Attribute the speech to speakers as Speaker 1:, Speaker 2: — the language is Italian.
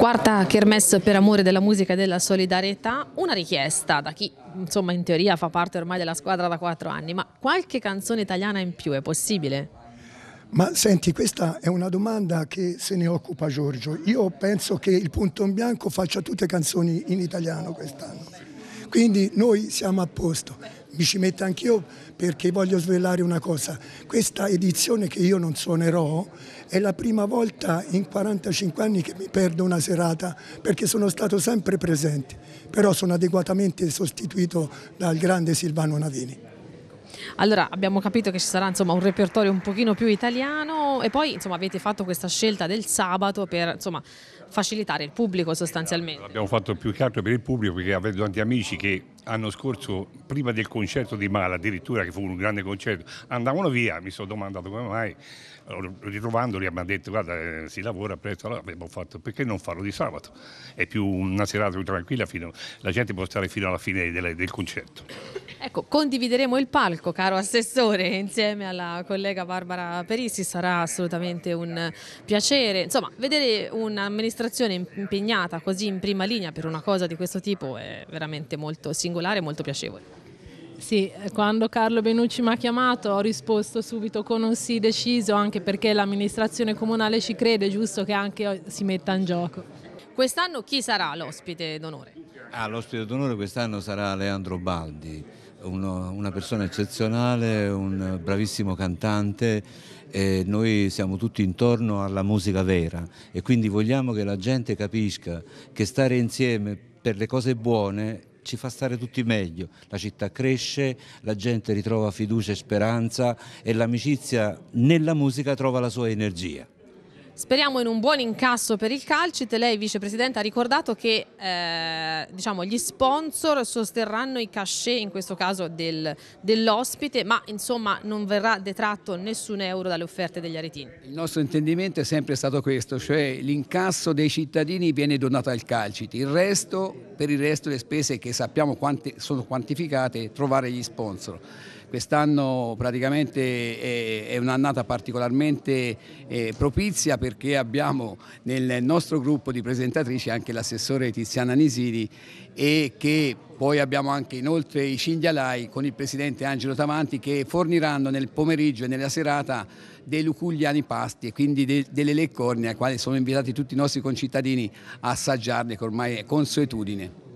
Speaker 1: Quarta Kermesse per amore della musica e della solidarietà, una richiesta da chi insomma in teoria fa parte ormai della squadra da quattro anni, ma qualche canzone italiana in più è possibile?
Speaker 2: Ma senti, questa è una domanda che se ne occupa Giorgio. Io penso che il Punto in Bianco faccia tutte canzoni in italiano quest'anno. Quindi noi siamo a posto. Mi ci metto anch'io perché voglio svelare una cosa. Questa edizione che io non suonerò è la prima volta in 45 anni che mi perdo una serata perché sono stato sempre presente, però sono adeguatamente sostituito dal grande Silvano Navini.
Speaker 1: Allora abbiamo capito che ci sarà insomma, un repertorio un pochino più italiano e poi insomma, avete fatto questa scelta del sabato per insomma, facilitare il pubblico sostanzialmente.
Speaker 3: L'abbiamo fatto più che altro per il pubblico perché avendo tanti amici che l'anno scorso, prima del concerto di Mala, addirittura che fu un grande concerto, andavano via, mi sono domandato come mai, ritrovandoli mi hanno detto guarda eh, si lavora presto, allora abbiamo fatto perché non farlo di sabato? È più una serata più tranquilla, fino, la gente può stare fino alla fine del, del concerto.
Speaker 1: Ecco, condivideremo il palco, caro Assessore, insieme alla collega Barbara Perissi, sarà assolutamente un piacere. Insomma, vedere un'amministrazione impegnata così in prima linea per una cosa di questo tipo è veramente molto significativa singolare e molto piacevole. Sì, eh, quando Carlo Benucci mi ha chiamato ho risposto subito con un sì deciso anche perché l'amministrazione comunale ci crede, giusto che anche eh, si metta in gioco. Quest'anno chi sarà l'ospite d'onore?
Speaker 4: Ah, l'ospite d'onore quest'anno sarà Leandro Baldi, uno, una persona eccezionale, un bravissimo cantante e noi siamo tutti intorno alla musica vera e quindi vogliamo che la gente capisca che stare insieme per le cose buone ci fa stare tutti meglio, la città cresce, la gente ritrova fiducia e speranza e l'amicizia nella musica trova la sua energia.
Speaker 1: Speriamo in un buon incasso per il Calcite. Lei, vicepresidente, ha ricordato che eh, diciamo, gli sponsor sosterranno i cachet, in questo caso del, dell'ospite, ma insomma non verrà detratto nessun euro dalle offerte degli aretini.
Speaker 5: Il nostro intendimento è sempre stato questo, cioè l'incasso dei cittadini viene donato al Calcite, il resto, per il resto le spese che sappiamo quanti, sono quantificate, trovare gli sponsor. Quest'anno praticamente è un'annata particolarmente eh, propizia perché abbiamo nel nostro gruppo di presentatrici anche l'assessore Tiziana Nisili e che poi abbiamo anche inoltre i cinghialai con il presidente Angelo Tavanti che forniranno nel pomeriggio e nella serata dei lucugliani pasti e quindi de, delle leccorne a quali sono invitati tutti i nostri concittadini a assaggiarle che ormai è consuetudine.